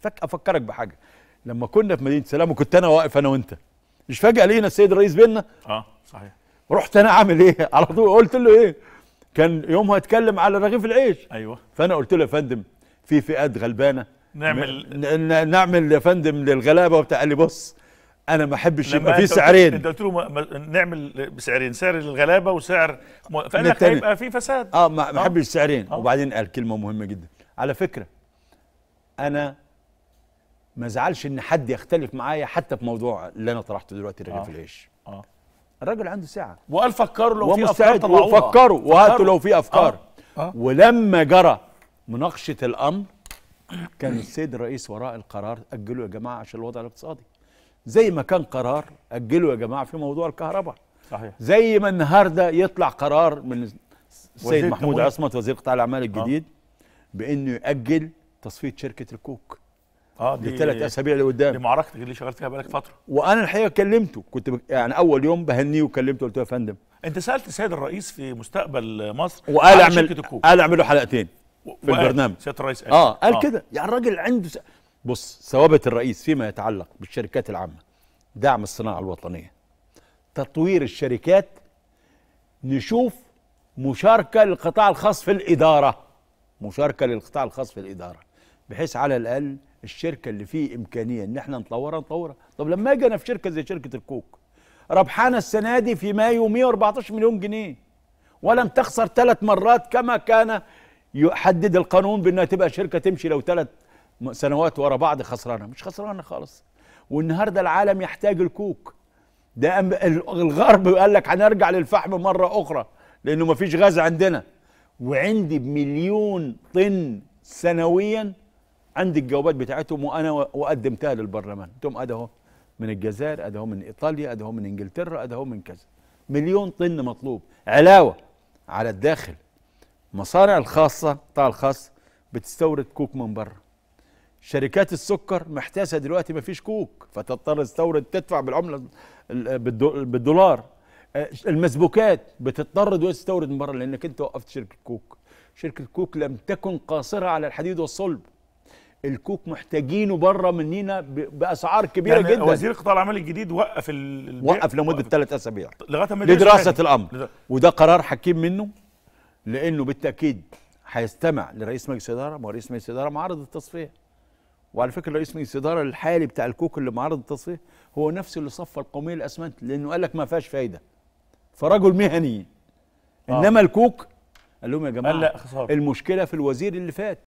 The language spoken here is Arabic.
فك افكرك بحاجه لما كنا في مدينه سلام وكنت انا واقف انا وانت مش فجاه لينا السيد الرئيس بينا اه صحيح رحت انا عامل ايه على طول قلت له ايه كان يومها اتكلم على رغيف العيش ايوه فانا قلت له يا فندم في فئات غلبانه نعمل نعمل يا فندم للغلابه وبتاع قال لي بص انا ما احبش يبقى في سعرين انت قلت له ما نعمل بسعرين سعر للغلابه وسعر م... فانا هيبقى في فساد اه ما آه. احبش سعرين آه. وبعدين قال كلمه مهمه جدا على فكره انا ما زعلش ان حد يختلف معايا حتى في موضوع اللي انا طرحته دلوقتي رغيف آه. العيش آه. الراجل عنده ساعه وقال فكروا لو في افكار طلعوها وفكروا وهاتوا لو في افكار آه. آه. ولما جرى مناقشه الامر كان السيد الرئيس وراء القرار اجلوا يا جماعه عشان الوضع الاقتصادي زي ما كان قرار اجلوا يا جماعه في موضوع الكهرباء صحيح زي ما النهارده يطلع قرار من السيد محمود عصمت وزير قطاع الاعمال الجديد آه. بانه ياجل تصفيه شركه الكوك اه دي ثلاث اسابيع لقدام دي معركتك اللي شغال فيها بقالك فتره وانا الحقيقه كلمته كنت بك... يعني اول يوم بهنيه وكلمته قلت له يا فندم انت سالت السيد الرئيس في مستقبل مصر وقال اعمل قال اعمل له حلقتين و... في البرنامج سياده الرئيس قال اه قال آه. كده يعني الراجل عنده س... بص ثوابت الرئيس فيما يتعلق بالشركات العامه دعم الصناعه الوطنيه تطوير الشركات نشوف مشاركه للقطاع الخاص في الاداره مشاركه للقطاع الخاص في الاداره بحيث على الاقل الشركه اللي فيه امكانيه ان احنا نطورها نطورها طب لما اجي انا في شركه زي شركه الكوك ربحانه السنه دي في مايو 114 مليون جنيه ولم تخسر ثلاث مرات كما كان يحدد القانون بانها تبقى شركه تمشي لو ثلاث سنوات ورا بعض خسرانه مش خسرانه خالص والنهارده العالم يحتاج الكوك ده الغرب قال لك هنرجع للفحم مره اخرى لانه مفيش غاز عندنا وعندي بمليون طن سنويا عندي الجوابات بتاعتهم وانا وقدمتها للبرلمان انتم ادهو من الجزائر ادهو من ايطاليا ادهو من انجلترا ادهو من كذا مليون طن مطلوب علاوه على الداخل مصانع الخاصه قطاع الخاص بتستورد كوك من بره شركات السكر محتاسه دلوقتي مفيش كوك فتضطر تستورد تدفع بالعمله بالدولار آه، المسبوكات بتضطر تستورد من بره لانك انت وقفت شركه كوك شركه كوك لم تكن قاصره على الحديد والصلب الكوك محتاجينه بره مننا باسعار كبيره يعني جدا وزير القطاع العملي الجديد وقف ال... وقف لمده ثلاث اسابيع لغايه ما لدراسه الامر لد... وده قرار حكيم منه لانه بالتاكيد هيستمع لرئيس مجلس الاداره ما رئيس مجلس الاداره معارض التصفيه وعلى فكره رئيس مجلس الاداره الحالي بتاع الكوك اللي معارض التصفيه هو نفسه اللي صفى القوميه الاسمنت لانه قال لك ما فيهاش فايده فرجل مهني آه. انما الكوك قال لهم يا جماعه لا خسارة. المشكله في الوزير اللي فات